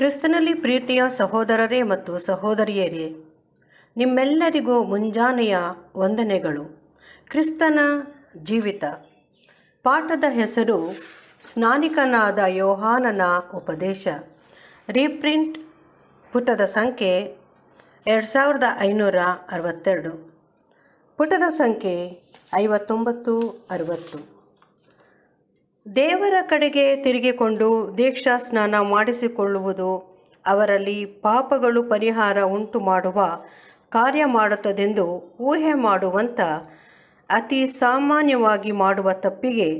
ಕ್ರಿಸ್ತನಲ್ಲಿ ಪ್ರೀತಿಯ ಸಹೋದರರೇ ಮತ್ತು ಸಹೋದರಿಯರೇ ನಿಮ್ಮೆಲ್ಲರಿಗೂ ಮುಂಜಾನೆಯ ವಂದನೆಗಳು ಕ್ರಿಸ್ತನ ಜೀವಿತ ಪಾಠದ ಹೆಸರು ಸ್ನಾನಿಕನಾದ ಯೋಹಾನನ ಉಪದೇಶ ರೀಪ್ರಿಂಟ್ ಪುಟದ ಸಂಖ್ಯೆ ಎರಡು ಸಾವಿರದ ಐನೂರ ಅರವತ್ತೆರಡು ಪುಟದ ಸಂಖ್ಯೆ ಐವತ್ತೊಂಬತ್ತು ಅರವತ್ತು ದೇವರ ಕಡೆಗೆ ತಿರುಗಿಕೊಂಡು ದೀಕ್ಷಾ ಸ್ನಾನ ಮಾಡಿಸಿಕೊಳ್ಳುವುದು ಅವರಲ್ಲಿ ಪಾಪಗಳು ಪರಿಹಾರ ಉಂಟು ಮಾಡುವ ಕಾರ್ಯ ಮಾಡುತ್ತದೆಂದು ಊಹೆ ಮಾಡುವಂಥ ಅತಿ ಸಾಮಾನ್ಯವಾಗಿ ಮಾಡುವ ತಪ್ಪಿಗೆ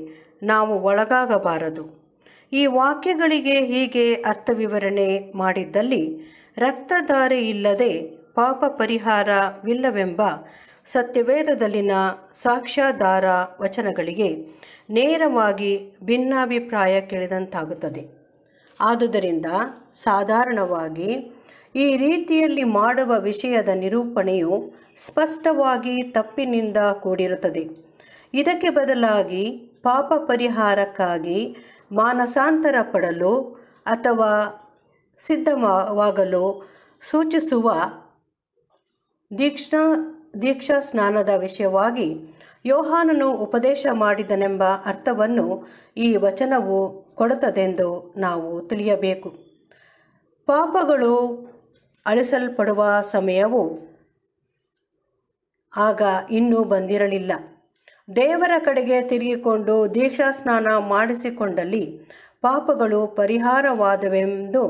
ನಾವು ಒಳಗಾಗಬಾರದು ಈ ವಾಕ್ಯಗಳಿಗೆ ಹೀಗೆ ಅರ್ಥ ವಿವರಣೆ ಮಾಡಿದ್ದಲ್ಲಿ ರಕ್ತಧಾರೆ ಇಲ್ಲದೆ ಪಾಪ ಪರಿಹಾರವಿಲ್ಲವೆಂಬ ಸತ್ಯವೇದದಲ್ಲಿನ ಸಾಕ್ಷ್ಯಾಧಾರ ವಚನಗಳಿಗೆ ನೇರವಾಗಿ ಭಿನ್ನಾಭಿಪ್ರಾಯ ಕೇಳಿದಂತಾಗುತ್ತದೆ ಆದುದರಿಂದ ಸಾಧಾರಣವಾಗಿ ಈ ರೀತಿಯಲ್ಲಿ ಮಾಡುವ ವಿಷಯದ ನಿರೂಪಣೆಯು ಸ್ಪಷ್ಟವಾಗಿ ತಪ್ಪಿನಿಂದ ಕೂಡಿರುತ್ತದೆ ಇದಕ್ಕೆ ಬದಲಾಗಿ ಪಾಪ ಪರಿಹಾರಕ್ಕಾಗಿ ಮಾನಸಾಂತರ ಪಡಲು ಅಥವಾ ಸಿದ್ಧವಾಗಲು ಸೂಚಿಸುವ ದೀಕ್ಷಾ ದೀಕ್ಷಾ ಸ್ನಾನದ ವಿಷಯವಾಗಿ ಯೋಹಾನನು ಉಪದೇಶ ಮಾಡಿದನೆಂಬ ಅರ್ಥವನ್ನು ಈ ವಚನವು ಕೊಡುತ್ತದೆಂದು ನಾವು ತಿಳಿಯಬೇಕು ಪಾಪಗಳು ಅಳಿಸಲ್ಪಡುವ ಸಮಯವು ಆಗ ಇನ್ನೂ ಬಂದಿರಲಿಲ್ಲ ದೇವರ ಕಡೆಗೆ ತಿರುಗಿಕೊಂಡು ದೀಕ್ಷಾ ಸ್ನಾನ ಮಾಡಿಸಿಕೊಂಡಲ್ಲಿ ಪಾಪಗಳು ಪರಿಹಾರವಾದವೆಂದು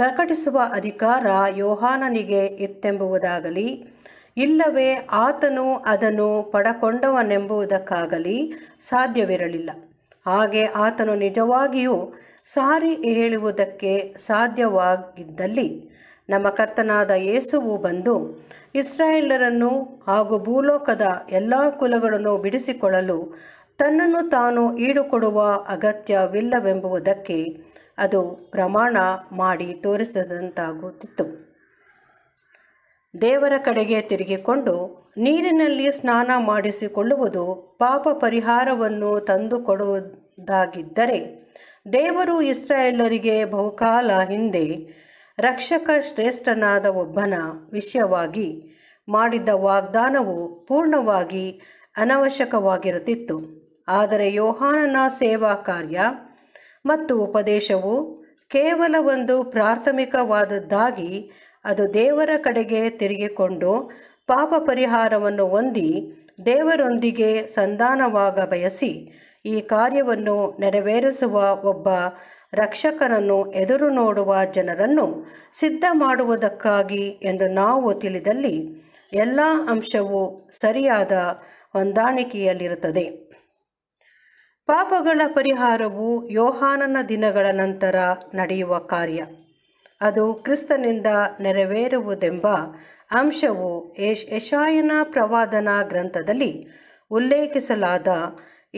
ಪ್ರಕಟಿಸುವ ಅಧಿಕಾರ ಯೋಹಾನನಿಗೆ ಇತ್ತೆಂಬುವುದಾಗಲಿ ಇಲ್ಲವೇ ಆತನು ಅದನ್ನು ಪಡಕೊಂಡವನೆಂಬುದಕ್ಕಾಗಲಿ ಸಾಧ್ಯವಿರಲಿಲ್ಲ ಹಾಗೆ ಆತನು ನಿಜವಾಗಿಯೂ ಸಾರಿ ಹೇಳುವುದಕ್ಕೆ ಸಾಧ್ಯವಾಗಿದ್ದಲ್ಲಿ ನಮ್ಮ ಕರ್ತನಾದ ಯೇಸುವು ಬಂದು ಇಸ್ರಾಯೇಲರನ್ನು ಹಾಗೂ ಭೂಲೋಕದ ಎಲ್ಲ ಕುಲಗಳನ್ನು ಬಿಡಿಸಿಕೊಳ್ಳಲು ತನ್ನನ್ನು ತಾನು ಈಡುಕೊಡುವ ಅಗತ್ಯವಿಲ್ಲವೆಂಬುವುದಕ್ಕೆ ಅದು ಪ್ರಮಾಣ ಮಾಡಿ ತೋರಿಸಿದಂತಾಗುತ್ತಿತ್ತು ದೇವರ ಕಡೆಗೆ ತಿರುಗಿಕೊಂಡು ನೀರಿನಲ್ಲಿ ಸ್ನಾನ ಮಾಡಿಸಿಕೊಳ್ಳುವುದು ಪಾಪ ಪರಿಹಾರವನ್ನು ತಂದುಕೊಡುವುದಾಗಿದ್ದರೆ ದೇವರು ಇಸ್ರಾಯೇಲರಿಗೆ ಬಹುಕಾಲ ಹಿಂದೆ ರಕ್ಷಕ ಶ್ರೇಷ್ಠನಾದ ಒಬ್ಬನ ವಿಷಯವಾಗಿ ಮಾಡಿದ್ದ ವಾಗ್ದಾನವು ಪೂರ್ಣವಾಗಿ ಅನವಶ್ಯಕವಾಗಿರುತ್ತಿತ್ತು ಆದರೆ ಯೋಹಾನನ ಸೇವಾ ಕಾರ್ಯ ಮತ್ತು ಉಪದೇಶವು ಕೇವಲ ಒಂದು ಪ್ರಾಥಮಿಕವಾದದ್ದಾಗಿ ಅದು ದೇವರ ಕಡೆಗೆ ತಿರುಗಿಕೊಂಡು ಪಾಪ ಪರಿಹಾರವನ್ನು ಹೊಂದಿ ದೇವರೊಂದಿಗೆ ಸಂಧಾನವಾಗ ಬಯಸಿ ಈ ಕಾರ್ಯವನ್ನು ನೆರವೇರಿಸುವ ಒಬ್ಬ ರಕ್ಷಕನನ್ನು ಎದುರು ನೋಡುವ ಜನರನ್ನು ಸಿದ್ಧ ಮಾಡುವುದಕ್ಕಾಗಿ ಎಂದು ನಾವು ತಿಳಿದಲ್ಲಿ ಎಲ್ಲ ಅಂಶವು ಸರಿಯಾದ ಹೊಂದಾಣಿಕೆಯಲ್ಲಿರುತ್ತದೆ ಪಾಪಗಳ ಪರಿಹಾರವು ಯೋಹಾನನ ದಿನಗಳ ನಂತರ ನಡೆಯುವ ಕಾರ್ಯ ಅದು ಕ್ರಿಸ್ತನಿಂದ ನೆರವೇರುವುದೆಂಬ ಅಂಶವು ಯಶ್ ಯಶಾಯನ ಪ್ರವಾದನ ಗ್ರಂಥದಲ್ಲಿ ಉಲ್ಲೇಖಿಸಲಾದ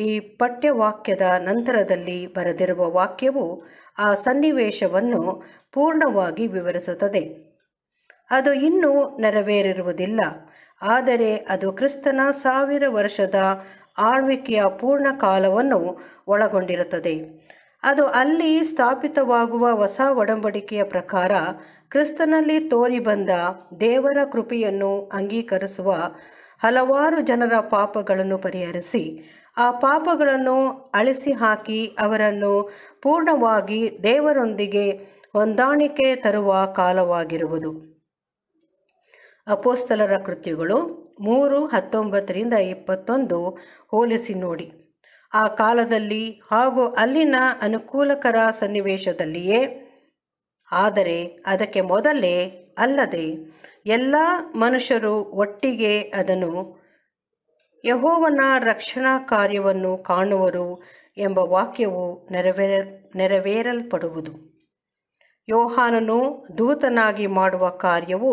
ಈ ಪಠ್ಯವಾಕ್ಯದ ನಂತರದಲ್ಲಿ ಬರೆದಿರುವ ವಾಕ್ಯವು ಆ ಸನ್ನಿವೇಶವನ್ನು ಪೂರ್ಣವಾಗಿ ವಿವರಿಸುತ್ತದೆ ಅದು ಇನ್ನೂ ನೆರವೇರಿರುವುದಿಲ್ಲ ಆದರೆ ಅದು ಕ್ರಿಸ್ತನ ಸಾವಿರ ವರ್ಷದ ಆಳ್ವಿಕೆಯ ಪೂರ್ಣ ಕಾಲವನ್ನು ಒಳಗೊಂಡಿರುತ್ತದೆ ಅದು ಅಲ್ಲಿ ಸ್ಥಾಪಿತವಾಗುವ ಹೊಸ ಒಡಂಬಡಿಕೆಯ ಪ್ರಕಾರ ಕ್ರಿಸ್ತನಲ್ಲಿ ತೋರಿ ಬಂದ ದೇವರ ಕೃಪೆಯನ್ನು ಅಂಗೀಕರಿಸುವ ಹಲವಾರು ಜನರ ಪಾಪಗಳನ್ನು ಪರಿಹರಿಸಿ ಆ ಪಾಪಗಳನ್ನು ಅಳಿಸಿ ಹಾಕಿ ಅವರನ್ನು ಪೂರ್ಣವಾಗಿ ದೇವರೊಂದಿಗೆ ಹೊಂದಾಣಿಕೆ ತರುವ ಕಾಲವಾಗಿರುವುದು ಅಪೋಸ್ತಲರ ಕೃತ್ಯಗಳು ಮೂರು ಹತ್ತೊಂಬತ್ತರಿಂದ ಇಪ್ಪತ್ತೊಂದು ಹೋಲಿಸಿ ನೋಡಿ ಆ ಕಾಲದಲ್ಲಿ ಹಾಗೂ ಅಲ್ಲಿನ ಅನುಕೂಲಕರ ಸನ್ನಿವೇಶದಲ್ಲಿಯೇ ಆದರೆ ಅದಕ್ಕೆ ಮೊದಲೇ ಅಲ್ಲದೆ ಎಲ್ಲ ಮನುಷ್ಯರು ಒಟ್ಟಿಗೆ ಅದನ್ನು ಯಹೋವನ ರಕ್ಷಣಾ ಕಾರ್ಯವನ್ನು ಕಾಣುವರು ಎಂಬ ವಾಕ್ಯವು ನೆರವೇರ ನೆರವೇರಲ್ಪಡುವುದು ಯೋಹಾನನು ದೂತನಾಗಿ ಮಾಡುವ ಕಾರ್ಯವು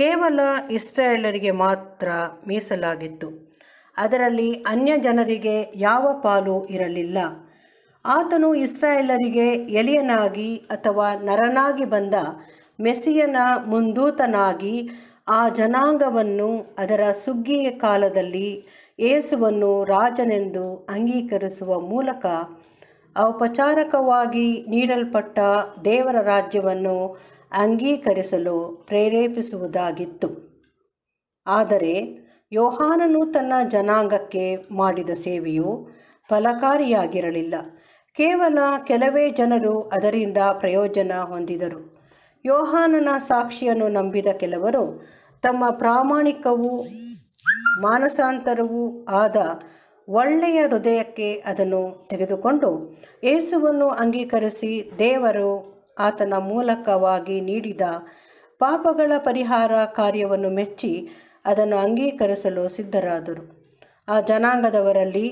ಕೇವಲ ಇಸ್ರಾಯೇಲರಿಗೆ ಮಾತ್ರ ಮೀಸಲಾಗಿತ್ತು ಅದರಲ್ಲಿ ಅನ್ಯ ಜನರಿಗೆ ಯಾವ ಪಾಲು ಇರಲಿಲ್ಲ ಆತನು ಇಸ್ರಾಯೇಲರಿಗೆ ಎಲಿಯನಾಗಿ ಅಥವಾ ನರನಾಗಿ ಬಂದ ಮೆಸಿಯನ ಮುಂದೂತನಾಗಿ ಆ ಜನಾಂಗವನ್ನು ಅದರ ಸುಗ್ಗಿಯ ಕಾಲದಲ್ಲಿ ಏಸುವನ್ನು ರಾಜನೆಂದು ಅಂಗೀಕರಿಸುವ ಮೂಲಕ ಔಪಚಾರಿಕವಾಗಿ ನೀಡಲ್ಪಟ್ಟ ದೇವರ ರಾಜ್ಯವನ್ನು ಅಂಗೀಕರಿಸಲು ಪ್ರೇರೇಪಿಸುವುದಾಗಿತ್ತು ಆದರೆ ಯೋಹಾನನು ತನ್ನ ಜನಾಂಗಕ್ಕೆ ಮಾಡಿದ ಸೇವೆಯು ಫಲಕಾರಿಯಾಗಿರಲಿಲ್ಲ ಕೇವಲ ಕೆಲವೇ ಜನರು ಅದರಿಂದ ಪ್ರಯೋಜನ ಹೊಂದಿದರು ಯೋಹಾನನ ಸಾಕ್ಷಿಯನ್ನು ನಂಬಿದ ಕೆಲವರು ತಮ್ಮ ಪ್ರಾಮಾಣಿಕವೂ ಮಾನಸಾಂತರವೂ ಆದ ಒಳ್ಳೆಯ ಹೃದಯಕ್ಕೆ ಅದನ್ನು ತೆಗೆದುಕೊಂಡು ಏಸುವನ್ನು ಅಂಗೀಕರಿಸಿ ದೇವರು ಆತನ ಮೂಲಕವಾಗಿ ನೀಡಿದ ಪಾಪಗಳ ಪರಿಹಾರ ಕಾರ್ಯವನ್ನು ಮೆಚ್ಚಿ ಅದನ್ನು ಅಂಗೀಕರಿಸಲು ಸಿದ್ಧರಾದರು ಆ ಜನಾಂಗದವರಲ್ಲಿ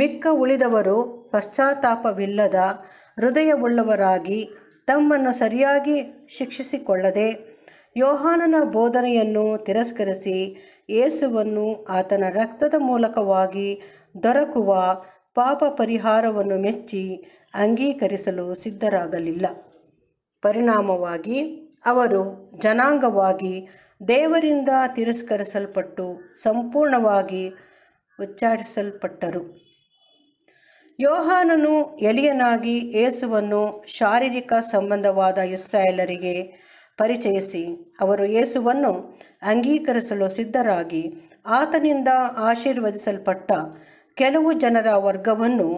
ಮಿಕ್ಕ ಉಳಿದವರು ಪಶ್ಚಾತ್ತಾಪವಿಲ್ಲದ ಹೃದಯವುಳ್ಳವರಾಗಿ ತಮ್ಮನ್ನು ಸರಿಯಾಗಿ ಶಿಕ್ಷಿಸಿಕೊಳ್ಳದೆ ಯೋಹಾನನ ಬೋಧನೆಯನ್ನು ತಿರಸ್ಕರಿಸಿ ಯೇಸುವನ್ನು ಆತನ ರಕ್ತದ ಮೂಲಕವಾಗಿ ದೊರಕುವ ಪಾಪ ಪರಿಹಾರವನ್ನು ಮೆಚ್ಚಿ ಅಂಗೀಕರಿಸಲು ಸಿದ್ಧರಾಗಲಿಲ್ಲ ಪರಿಣಾಮವಾಗಿ ಅವರು ಜನಾಂಗವಾಗಿ ದೇವರಿಂದ ತಿರಸ್ಕರಿಸಲ್ಪಟ್ಟು ಸಂಪೂರ್ಣವಾಗಿ ಉಚ್ಚಾರಿಸಲ್ಪಟ್ಟರು ಯೋಹಾನನು ಎಲಿಯನಾಗಿ ಏಸುವನ್ನು ಶಾರೀರಿಕ ಸಂಬಂಧವಾದ ಇಸ್ರಾಯೇಲರಿಗೆ ಪರಿಚಯಿಸಿ ಅವರು ಯೇಸುವನ್ನು ಅಂಗೀಕರಿಸಲು ಸಿದ್ಧರಾಗಿ ಆತನಿಂದ ಆಶೀರ್ವದಿಸಲ್ಪಟ್ಟ ಕೆಲವು ಜನರ ವರ್ಗವನ್ನು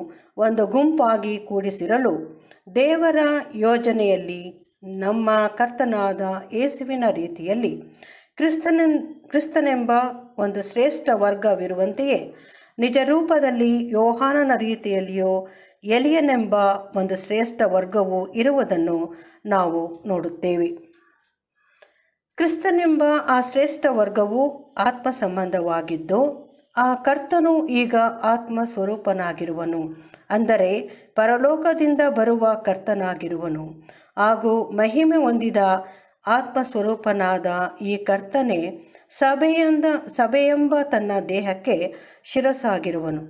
ಒಂದು ಗುಂಪಾಗಿ ಕೂಡಿಸಿರಲು ದೇವರ ಯೋಜನೆಯಲ್ಲಿ ನಮ್ಮ ಕರ್ತನಾದ ಯೇಸುವಿನ ರೀತಿಯಲ್ಲಿ ಕ್ರಿಸ್ತನ ಕ್ರಿಸ್ತನೆಂಬ ಒಂದು ಶ್ರೇಷ್ಠ ವರ್ಗವಿರುವಂತೆಯೇ ನಿಜ ರೂಪದಲ್ಲಿ ಯೋಹಾನನ ರೀತಿಯಲ್ಲಿಯೋ ಎಲಿಯನೆಂಬ ಒಂದು ಶ್ರೇಷ್ಠ ವರ್ಗವು ಇರುವುದನ್ನು ನಾವು ನೋಡುತ್ತೇವೆ ಕ್ರಿಸ್ತನೆಂಬ ಆ ಶ್ರೇಷ್ಠ ವರ್ಗವು ಆತ್ಮ ಸಂಬಂಧವಾಗಿದ್ದು ಆ ಕರ್ತನು ಈಗ ಆತ್ಮ ಸ್ವರೂಪನಾಗಿರುವನು ಅಂದರೆ ಪರಲೋಕದಿಂದ ಬರುವ ಕರ್ತನಾಗಿರುವನು ಹಾಗೂ ಮಹಿಮೆ ಹೊಂದಿದ ಆತ್ಮಸ್ವರೂಪನಾದ ಈ ಕರ್ತನೆ ಸಭೆಯಿಂದ ಸಭೆಯೆಂಬ ತನ್ನ ದೇಹಕ್ಕೆ ಶಿರಸಾಗಿರುವನು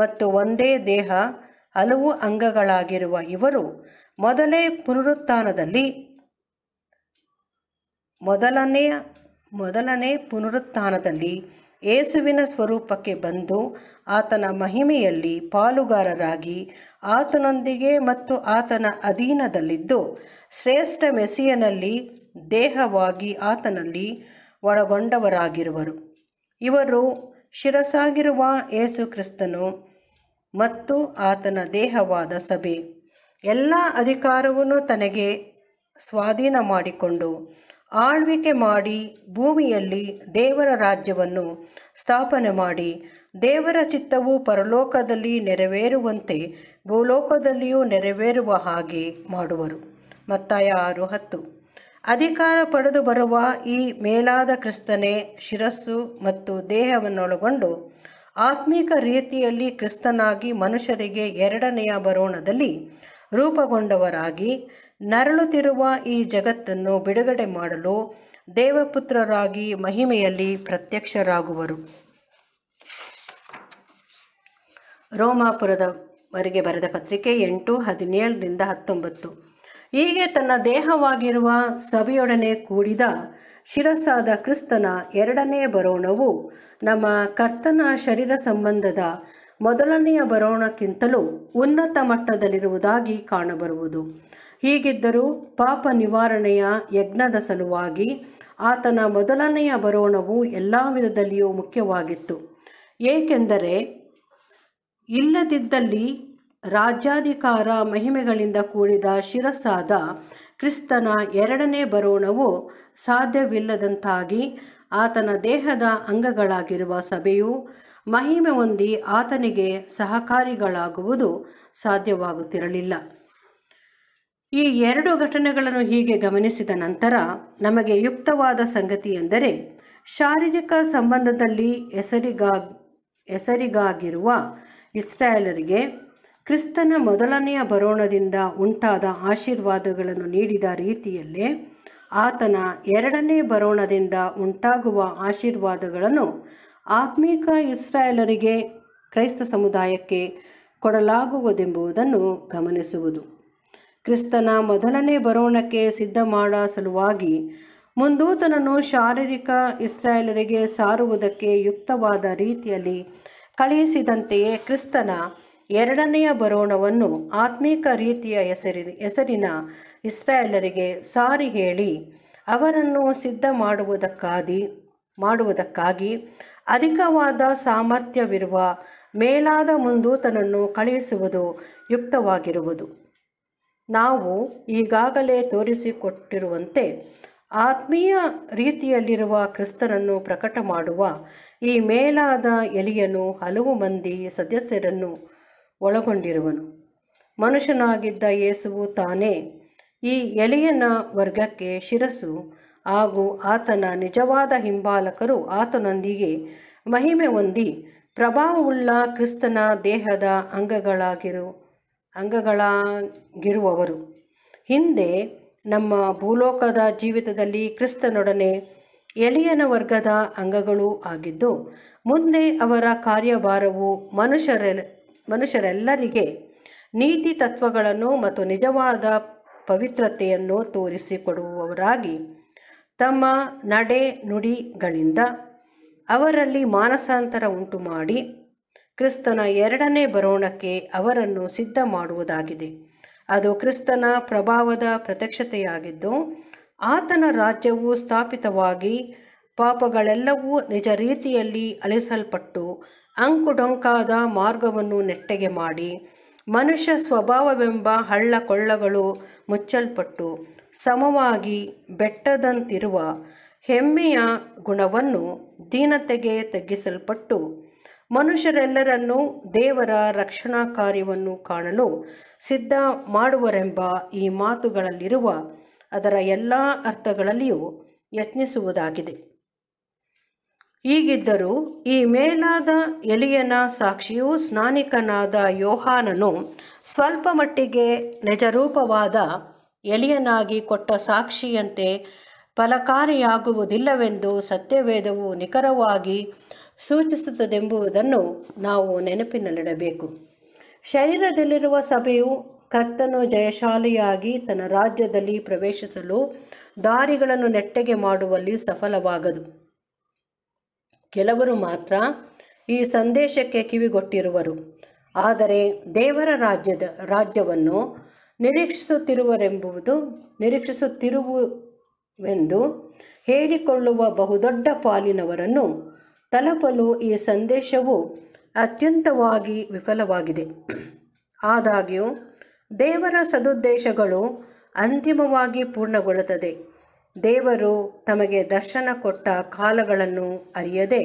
ಮತ್ತು ಒಂದೇ ದೇಹ ಹಲವು ಅಂಗಗಳಾಗಿರುವ ಇವರು ಮೊದಲೇ ಪುನರುತ್ಥಾನದಲ್ಲಿ ಮೊದಲನೆಯ ಮೊದಲನೇ ಪುನರುತ್ಥಾನದಲ್ಲಿ ಯೇಸುವಿನ ಸ್ವರೂಪಕ್ಕೆ ಬಂದು ಆತನ ಮಹಿಮೆಯಲ್ಲಿ ಪಾಲುಗಾರರಾಗಿ ಆತನೊಂದಿಗೆ ಮತ್ತು ಆತನ ಅಧೀನದಲ್ಲಿದ್ದು ಶ್ರೇಷ್ಠ ಮೆಸಿಯನಲ್ಲಿ ದೇಹವಾಗಿ ಆತನಲ್ಲಿ ಒಳಗೊಂಡವರಾಗಿರುವರು ಇವರು ಶಿರಸಾಗಿರುವ ಏಸು ಕ್ರಿಸ್ತನು ಮತ್ತು ಆತನ ದೇಹವಾದ ಸಭೆ ಎಲ್ಲ ಅಧಿಕಾರವನ್ನು ತನಗೆ ಸ್ವಾಧೀನ ಮಾಡಿಕೊಂಡು ಆಳ್ವಿಕೆ ಮಾಡಿ ಭೂಮಿಯಲ್ಲಿ ದೇವರ ರಾಜ್ಯವನ್ನು ಸ್ಥಾಪನೆ ಮಾಡಿ ದೇವರ ಚಿತ್ತವು ಪರಲೋಕದಲ್ಲಿ ನೆರವೇರುವಂತೆ ಭೂಲೋಕದಲ್ಲಿಯೂ ನೆರವೇರುವ ಹಾಗೆ ಮಾಡುವರು ಮತ್ತಾಯ ಆರು ಹತ್ತು ಅಧಿಕಾರ ಪಡೆದು ಬರುವ ಈ ಮೇಲಾದ ಕ್ರಿಸ್ತನೇ ಶಿರಸ್ಸು ಮತ್ತು ದೇಹವನ್ನೊಳಗೊಂಡು ಆತ್ಮೀಕ ರೀತಿಯಲ್ಲಿ ಕ್ರಿಸ್ತನಾಗಿ ಮನುಷ್ಯರಿಗೆ ಎರಡನೆಯ ಬರೋಣದಲ್ಲಿ ರೂಪುಗೊಂಡವರಾಗಿ ನರಳುತ್ತಿರುವ ಈ ಜಗತ್ತನ್ನು ಬಿಡುಗಡೆ ಮಾಡಲು ದೇವಪುತ್ರರಾಗಿ ಮಹಿಮೆಯಲ್ಲಿ ಪ್ರತ್ಯಕ್ಷರಾಗುವರು ರೋಮಾಪುರದವರೆಗೆ ಬರೆದ ಪತ್ರಿಕೆ ಎಂಟು ಹದಿನೇಳರಿಂದ ಹತ್ತೊಂಬತ್ತು ಹೀಗೆ ತನ್ನ ದೇಹವಾಗಿರುವ ಸಭೆಯೊಡನೆ ಕೂಡಿದ ಶಿರಸಾದ ಕ್ರಿಸ್ತನ ಎರಡನೇ ಬರೋಣವು ನಮ್ಮ ಕರ್ತನ ಶರೀರ ಸಂಬಂಧದ ಮೊದಲನೆಯ ಬರೋಣಕ್ಕಿಂತಲೂ ಉನ್ನತ ಮಟ್ಟದಲ್ಲಿರುವುದಾಗಿ ಕಾಣಬರುವುದು ಹೀಗಿದ್ದರೂ ಪಾಪ ನಿವಾರಣೆಯ ಯಜ್ಞದ ಸಲುವಾಗಿ ಆತನ ಮೊದಲನೆಯ ಬರೋಣವು ಎಲ್ಲ ವಿಧದಲ್ಲಿಯೂ ಮುಖ್ಯವಾಗಿತ್ತು ಏಕೆಂದರೆ ಇಲ್ಲದಿದ್ದಲ್ಲಿ ರಾಜ್ಯಾಧಿಕಾರ ಮಹಿಮೆಗಳಿಂದ ಕೂಡಿದ ಶಿರಸ್ಸಾದ ಕ್ರಿಸ್ತನ ಎರಡನೇ ಬರೋಣವು ಸಾಧ್ಯವಿಲ್ಲದಂತಾಗಿ ಆತನ ದೇಹದ ಅಂಗಗಳಾಗಿರುವ ಸಭೆಯು ಮಹಿಮೆ ಹೊಂದಿ ಆತನಿಗೆ ಸಹಕಾರಿಗಳಾಗುವುದು ಸಾಧ್ಯವಾಗುತ್ತಿರಲಿಲ್ಲ ಈ ಎರಡು ಘಟನೆಗಳನ್ನು ಹೀಗೆ ಗಮನಿಸಿದ ನಂತರ ನಮಗೆ ಯುಕ್ತವಾದ ಸಂಗತಿ ಎಂದರೆ ಶಾರೀರಿಕ ಸಂಬಂಧದಲ್ಲಿ ಹೆಸರಿಗಾಗಿ ಹೆಸರಿಗಾಗಿರುವ ಇಸ್ರಾಯೇಲರಿಗೆ ಕ್ರಿಸ್ತನ ಮೊದಲನೆಯ ಬರೋಣದಿಂದ ಉಂಟಾದ ಆಶೀರ್ವಾದಗಳನ್ನು ನೀಡಿದ ರೀತಿಯಲ್ಲೇ ಆತನ ಎರಡನೇ ಬರೋಣದಿಂದ ಉಂಟಾಗುವ ಆಶೀರ್ವಾದಗಳನ್ನು ಆತ್ಮೀಕ ಇಸ್ರಾಯೇಲರಿಗೆ ಕ್ರೈಸ್ತ ಸಮುದಾಯಕ್ಕೆ ಕೊಡಲಾಗುವುದೆಂಬುದನ್ನು ಗಮನಿಸುವುದು ಕ್ರಿಸ್ತನ ಮೊದಲನೇ ಬರೋಣಕ್ಕೆ ಸಿದ್ಧ ಮಾಡ ಸಲುವಾಗಿ ಮುಂದೂತನನ್ನು ಶಾರೀರಿಕ ಇಸ್ರಾಯೇಲರಿಗೆ ಸಾರುವುದಕ್ಕೆ ಯುಕ್ತವಾದ ರೀತಿಯಲ್ಲಿ ಕಳುಹಿಸಿದಂತೆಯೇ ಕ್ರಿಸ್ತನ ಎರಡನೆಯ ಬರೋಣವನ್ನು ಆತ್ಮೀಕ ರೀತಿಯ ಹೆಸರಿ ಹೆಸರಿನ ಇಸ್ರಾಯೇಲರಿಗೆ ಸಾರಿ ಹೇಳಿ ಅವರನ್ನು ಸಿದ್ಧ ಮಾಡುವುದಕ್ಕಾಗಿ ಮಾಡುವುದಕ್ಕಾಗಿ ಅಧಿಕವಾದ ಸಾಮರ್ಥ್ಯವಿರುವ ಮೇಲಾದ ಮುಂದೂತನನ್ನು ತನ್ನನ್ನು ಕಳುಹಿಸುವುದು ಯುಕ್ತವಾಗಿರುವುದು ನಾವು ಈಗಾಗಲೇ ತೋರಿಸಿಕೊಟ್ಟಿರುವಂತೆ ಆತ್ಮೀಯ ರೀತಿಯಲ್ಲಿರುವ ಕ್ರಿಸ್ತನನ್ನು ಪ್ರಕಟ ಮಾಡುವ ಈ ಮೇಲಾದ ಎಲಿಯನು ಹಲವು ಮಂದಿ ಸದಸ್ಯರನ್ನು ಒಳಗೊಂಡಿರುವನು ಮನುಷ್ಯನಾಗಿದ್ದ ಯೇಸುವು ತಾನೇ ಈ ಎಲೆಯನ ವರ್ಗಕ್ಕೆ ಶಿರಸು ಹಾಗೂ ಆತನ ನಿಜವಾದ ಹಿಂಬಾಲಕರು ಆತನೊಂದಿಗೆ ಮಹಿಮೆ ಹೊಂದಿ ಪ್ರಭಾವವುಳ್ಳ ಕ್ರಿಸ್ತನ ದೇಹದ ಅಂಗಗಳಾಗಿರು ಅಂಗಗಳಾಗಿರುವವರು ಹಿಂದೆ ನಮ್ಮ ಭೂಲೋಕದ ಜೀವಿತದಲ್ಲಿ ಕ್ರಿಸ್ತನೊಡನೆ ಎಲಿಯನ ವರ್ಗದ ಅಂಗಗಳು ಆಗಿದ್ದು ಮುಂದೆ ಅವರ ಕಾರ್ಯಭಾರವು ಮನುಷ್ಯರೆ ಮನುಷ್ಯರೆಲ್ಲರಿಗೆ ನೀತಿ ತತ್ವಗಳನ್ನು ಮತ್ತು ನಿಜವಾದ ಪವಿತ್ರತೆಯನ್ನು ತೋರಿಸಿಕೊಡುವವರಾಗಿ ತಮ್ಮ ನಡೆ ನುಡಿಗಳಿಂದ ಅವರಲ್ಲಿ ಮಾನಸಾಂತರ ಉಂಟು ಮಾಡಿ ಕ್ರಿಸ್ತನ ಎರಡನೇ ಬರೋಣಕ್ಕೆ ಅವರನ್ನು ಸಿದ್ಧ ಮಾಡುವುದಾಗಿದೆ ಅದು ಕ್ರಿಸ್ತನ ಪ್ರಭಾವದ ಪ್ರತ್ಯಕ್ಷತೆಯಾಗಿದ್ದು ಆತನ ರಾಜ್ಯವು ಸ್ಥಾಪಿತವಾಗಿ ಪಾಪಗಳೆಲ್ಲವೂ ನಿಜ ರೀತಿಯಲ್ಲಿ ಅಳಿಸಲ್ಪಟ್ಟು ಅಂಕುಡೊಂಕಾದ ಮಾರ್ಗವನ್ನು ನೆಟ್ಟಗೆ ಮಾಡಿ ಮನುಷ್ಯ ಸ್ವಭಾವವೆಂಬ ಹಳ್ಳ ಕೊಳ್ಳಗಳು ಮುಚ್ಚಲ್ಪಟ್ಟು ಸಮವಾಗಿ ಬೆಟ್ಟದಂತಿರುವ ಹೆಮ್ಮೆಯ ಗುಣವನ್ನು ದೀನತೆಗೆ ತಗ್ಗಿಸಲ್ಪಟ್ಟು ಮನುಷ್ಯರೆಲ್ಲರನ್ನೂ ದೇವರ ರಕ್ಷಣಾ ಕಾರ್ಯವನ್ನು ಕಾಣಲು ಸಿದ್ಧ ಮಾಡುವರೆಂಬ ಈ ಮಾತುಗಳಲ್ಲಿರುವ ಅದರ ಎಲ್ಲ ಅರ್ಥಗಳಲ್ಲಿಯೂ ಯತ್ನಿಸುವುದಾಗಿದೆ ಹೀಗಿದ್ದರೂ ಈ ಮೇಲಾದ ಎಲಿಯನ ಸಾಕ್ಷಿಯು ಸ್ನಾನಿಕನಾದ ಯೋಹಾನನು ಸ್ವಲ್ಪ ಮಟ್ಟಿಗೆ ನಿಜರೂಪವಾದ ಎಲಿಯನಾಗಿ ಕೊಟ್ಟ ಸಾಕ್ಷಿಯಂತೆ ಫಲಕಾರಿಯಾಗುವುದಿಲ್ಲವೆಂದು ಸತ್ಯವೇದವು ನಿಖರವಾಗಿ ಸೂಚಿಸುತ್ತದೆಂಬುದನ್ನು ನಾವು ನೆನಪಿನಲ್ಲಿಡಬೇಕು ಶರೀರದಲ್ಲಿರುವ ಸಭೆಯು ಕರ್ತನು ಜಯಶಾಲಿಯಾಗಿ ತನ್ನ ರಾಜ್ಯದಲ್ಲಿ ಪ್ರವೇಶಿಸಲು ದಾರಿಗಳನ್ನು ನೆಟ್ಟಗೆ ಮಾಡುವಲ್ಲಿ ಸಫಲವಾಗದು ಕೆಲವರು ಮಾತ್ರ ಈ ಸಂದೇಶಕ್ಕೆ ಕಿವಿಗೊಟ್ಟಿರುವರು ಆದರೆ ದೇವರ ರಾಜ್ಯದ ರಾಜ್ಯವನ್ನು ನಿರೀಕ್ಷಿಸುತ್ತಿರುವರೆಂಬುದು ನಿರೀಕ್ಷಿಸುತ್ತಿರುವೆಂದು ಹೇಳಿಕೊಳ್ಳುವ ಬಹುದೊಡ್ಡ ಪಾಲಿನವರನ್ನು ತಲುಪಲು ಈ ಸಂದೇಶವು ಅತ್ಯಂತವಾಗಿ ವಿಫಲವಾಗಿದೆ ಆದಾಗ್ಯೂ ದೇವರ ಸದುದ್ದೇಶಗಳು ಅಂತಿಮವಾಗಿ ಪೂರ್ಣಗೊಳ್ಳುತ್ತದೆ ದೇವರು ತಮಗೆ ದರ್ಶನ ಕೊಟ್ಟ ಕಾಲಗಳನ್ನು ಅರಿಯದೆ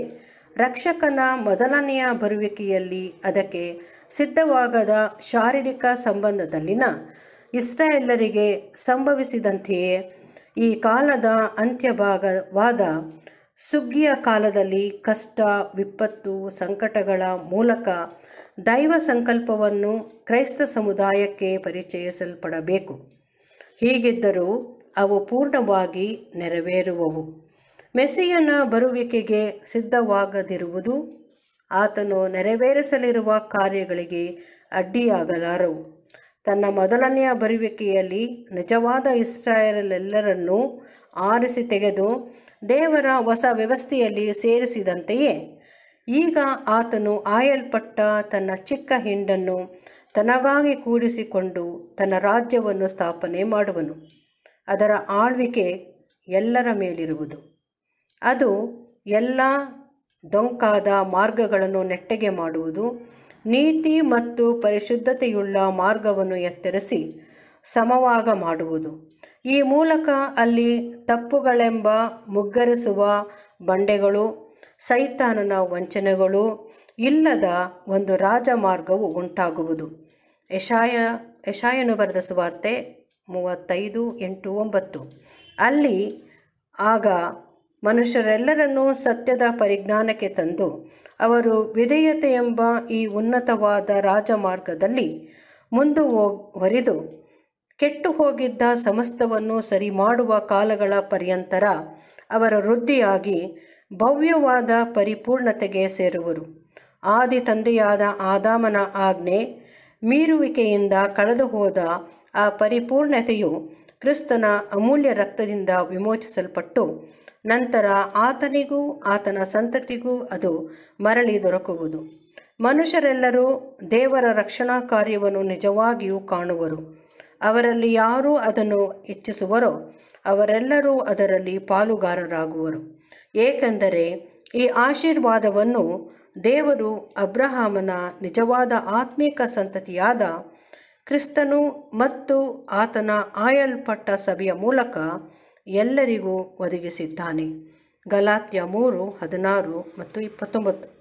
ರಕ್ಷಕನ ಮೊದಲನೆಯ ಬರುವಿಕೆಯಲ್ಲಿ ಅದಕ್ಕೆ ಸಿದ್ಧವಾಗದ ಶಾರೀರಿಕ ಸಂಬಂಧದಲ್ಲಿನ ಇಸ್ರಾಯೇಲರಿಗೆ ಸಂಭವಿಸಿದಂತೆಯೇ ಈ ಕಾಲದ ಅಂತ್ಯಭಾಗವಾದ ಸುಗ್ಗಿಯ ಕಾಲದಲ್ಲಿ ಕಷ್ಟ ವಿಪತ್ತು ಸಂಕಟಗಳ ಮೂಲಕ ದೈವ ಸಂಕಲ್ಪವನ್ನು ಕ್ರೈಸ್ತ ಸಮುದಾಯಕ್ಕೆ ಪರಿಚಯಿಸಲ್ಪಡಬೇಕು ಹೀಗಿದ್ದರೂ ಅವು ಪೂರ್ಣವಾಗಿ ನೆರವೇರುವವು ಮೆಸ್ಸಿಯನ ಬರುವಿಕೆಗೆ ಸಿದ್ಧವಾಗದಿರುವುದು ಆತನು ನೆರವೇರಿಸಲಿರುವ ಕಾರ್ಯಗಳಿಗೆ ಅಡ್ಡಿಯಾಗಲಾರವು ತನ್ನ ಮೊದಲನೆಯ ಬರುವಿಕೆಯಲ್ಲಿ ನಿಜವಾದ ಇಸ್ರಾಯೇಲೆಲ್ಲರನ್ನೂ ಆರಿಸಿ ತೆಗೆದು ದೇವರ ಹೊಸ ವ್ಯವಸ್ಥೆಯಲ್ಲಿ ಸೇರಿಸಿದಂತೆಯೇ ಈಗ ಆತನು ಆಯಲ್ಪಟ್ಟ ತನ್ನ ಚಿಕ್ಕ ಹಿಂಡನ್ನು ತನಗಾಗಿ ಕೂಡಿಸಿಕೊಂಡು ತನ್ನ ರಾಜ್ಯವನ್ನು ಸ್ಥಾಪನೆ ಮಾಡುವನು ಅದರ ಆಳ್ವಿಕೆ ಎಲ್ಲರ ಮೇಲಿರುವುದು ಅದು ಎಲ್ಲ ಡೊಂಕಾದ ಮಾರ್ಗಗಳನ್ನು ನೆಟ್ಟಗೆ ಮಾಡುವುದು ನೀತಿ ಮತ್ತು ಪರಿಶುದ್ಧತೆಯುಳ್ಳ ಮಾರ್ಗವನ್ನು ಎತ್ತರಿಸಿ ಸಮವಾಗ ಮಾಡುವುದು ಈ ಮೂಲಕ ಅಲ್ಲಿ ತಪ್ಪುಗಳೆಂಬ ಮುಗ್ಗರಿಸುವ ಬಂಡೆಗಳು ಸೈತಾನನ ವಂಚನೆಗಳು ಇಲ್ಲದ ಒಂದು ರಾಜಮಾರ್ಗವು ಉಂಟಾಗುವುದು ಯಶಾಯ ಯಶಾಯನು ಬರೆದ ಸುವಾರ್ತೆ ಮೂವತ್ತೈದು ಎಂಟು ಒಂಬತ್ತು ಅಲ್ಲಿ ಆಗ ಮನುಷ್ಯರೆಲ್ಲರನ್ನೂ ಸತ್ಯದ ಪರಿಜ್ಞಾನಕ್ಕೆ ತಂದು ಅವರು ವಿಧೇಯತೆ ಎಂಬ ಈ ಉನ್ನತವಾದ ರಾಜಮಾರ್ಗದಲ್ಲಿ ಮುಂದು ಹೊರಿದು ಕೆಟ್ಟು ಹೋಗಿದ್ದ ಸಮಸ್ತವನ್ನು ಸರಿ ಮಾಡುವ ಕಾಲಗಳ ಪರ್ಯಂತರ ಅವರ ವೃದ್ಧಿಯಾಗಿ ಭವ್ಯವಾದ ಪರಿಪೂರ್ಣತೆಗೆ ಸೇರುವರು ಆದಿ ತಂದೆಯಾದ ಆದಾಮನ ಆಜ್ಞೆ ಮೀರುವಿಕೆಯಿಂದ ಕಳೆದು ಹೋದ ಆ ಪರಿಪೂರ್ಣತೆಯು ಕ್ರಿಸ್ತನ ಅಮೂಲ್ಯ ರಕ್ತದಿಂದ ವಿಮೋಚಿಸಲ್ಪಟ್ಟು ನಂತರ ಆತನಿಗೂ ಆತನ ಸಂತತಿಗೂ ಅದು ಮರಳಿ ದೊರಕುವುದು ಮನುಷ್ಯರೆಲ್ಲರೂ ದೇವರ ರಕ್ಷಣಾ ಕಾರ್ಯವನ್ನು ನಿಜವಾಗಿಯೂ ಕಾಣುವರು ಅವರಲ್ಲಿ ಯಾರು ಅದನ್ನು ಇಚ್ಛಿಸುವರೋ ಅವರೆಲ್ಲರೂ ಅದರಲ್ಲಿ ಪಾಲುಗಾರರಾಗುವರು ಏಕೆಂದರೆ ಈ ಆಶೀರ್ವಾದವನ್ನು ದೇವರು ಅಬ್ರಹಾಮನ ನಿಜವಾದ ಆತ್ಮೀಕ ಸಂತತಿಯಾದ ಕ್ರಿಸ್ತನು ಮತ್ತು ಆತನ ಆಯಲ್ಪಟ್ಟ ಸಭೆಯ ಮೂಲಕ ಎಲ್ಲರಿಗೂ ಒದಗಿಸಿದ್ದಾನೆ ಗಲಾತ್ಯ ಮೂರು ಹದಿನಾರು ಮತ್ತು ಇಪ್ಪತ್ತೊಂಬತ್ತು